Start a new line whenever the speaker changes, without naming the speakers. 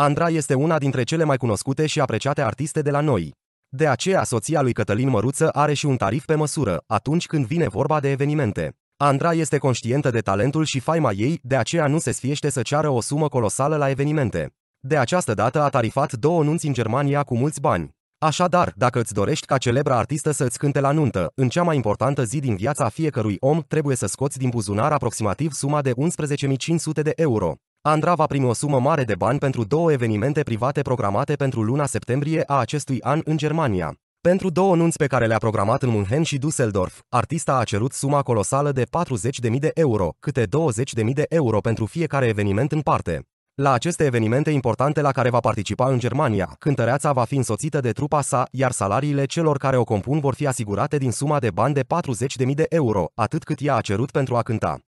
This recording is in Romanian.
Andra este una dintre cele mai cunoscute și apreciate artiste de la noi. De aceea soția lui Cătălin Măruță are și un tarif pe măsură, atunci când vine vorba de evenimente. Andra este conștientă de talentul și faima ei, de aceea nu se sfiește să ceară o sumă colosală la evenimente. De această dată a tarifat două nunți în Germania cu mulți bani. Așadar, dacă îți dorești ca celebra artistă să îți cânte la nuntă, în cea mai importantă zi din viața fiecărui om, trebuie să scoți din buzunar aproximativ suma de 11.500 de euro. Andra va primi o sumă mare de bani pentru două evenimente private programate pentru luna septembrie a acestui an în Germania. Pentru două nunți pe care le-a programat în München și Düsseldorf, artista a cerut suma colosală de 40.000 de euro, câte 20.000 de euro pentru fiecare eveniment în parte. La aceste evenimente importante la care va participa în Germania, cântăreața va fi însoțită de trupa sa, iar salariile celor care o compun vor fi asigurate din suma de bani de 40.000 de euro, atât cât ea a cerut pentru a cânta.